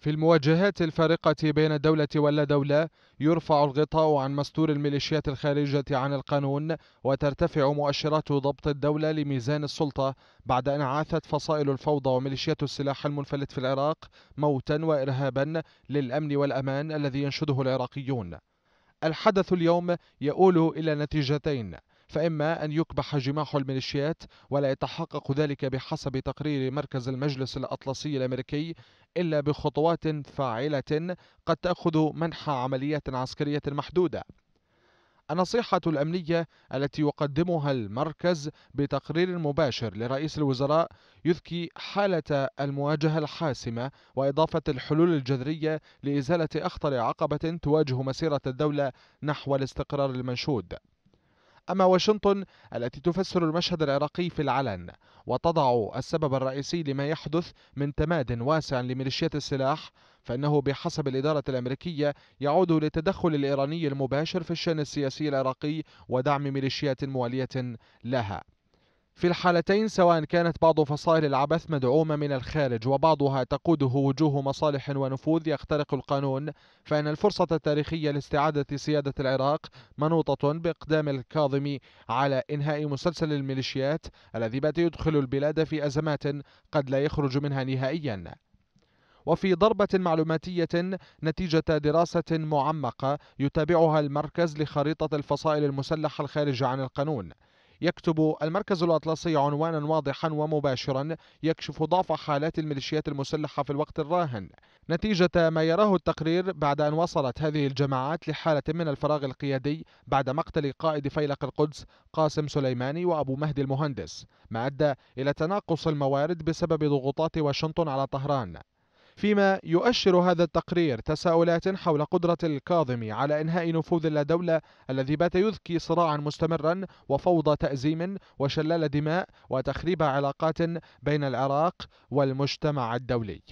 في المواجهات الفارقة بين الدولة واللادولة يرفع الغطاء عن مستور الميليشيات الخارجة عن القانون وترتفع مؤشرات ضبط الدولة لميزان السلطة بعد أن عاثت فصائل الفوضى وميليشيات السلاح المنفلت في العراق موتا وإرهابا للأمن والأمان الذي ينشده العراقيون الحدث اليوم يؤول إلى نتيجتين فإما أن يكبح جماح الميليشيات ولا يتحقق ذلك بحسب تقرير مركز المجلس الأطلسي الأمريكي إلا بخطوات فاعلة قد تأخذ منحى عمليات عسكرية محدودة النصيحة الأمنية التي يقدمها المركز بتقرير مباشر لرئيس الوزراء يذكي حالة المواجهة الحاسمة وإضافة الحلول الجذرية لإزالة أخطر عقبة تواجه مسيرة الدولة نحو الاستقرار المنشود أما واشنطن التي تفسر المشهد العراقي في العلن وتضع السبب الرئيسي لما يحدث من تماد واسع لميليشيات السلاح فإنه بحسب الإدارة الأمريكية يعود للتدخل الإيراني المباشر في الشأن السياسي العراقي ودعم ميليشيات موالية لها في الحالتين سواء كانت بعض فصائل العبث مدعومة من الخارج وبعضها تقوده وجوه مصالح ونفوذ يخترق القانون فإن الفرصة التاريخية لاستعادة سيادة العراق منوطة بإقدام الكاظمي على إنهاء مسلسل الميليشيات الذي بات يدخل البلاد في أزمات قد لا يخرج منها نهائيا وفي ضربة معلوماتية نتيجة دراسة معمقة يتابعها المركز لخريطة الفصائل المسلحة الخارجة عن القانون يكتب المركز الأطلسي عنوانا واضحا ومباشرا يكشف ضعف حالات الميليشيات المسلحة في الوقت الراهن نتيجة ما يراه التقرير بعد أن وصلت هذه الجماعات لحالة من الفراغ القيادي بعد مقتل قائد فيلق القدس قاسم سليماني وأبو مهدي المهندس ما أدى إلى تناقص الموارد بسبب ضغوطات واشنطن على طهران فيما يؤشر هذا التقرير تساؤلات حول قدرة الكاظمي على إنهاء نفوذ اللادولة الذي بات يذكي صراعا مستمرا وفوضى تأزيم وشلال دماء وتخريب علاقات بين العراق والمجتمع الدولي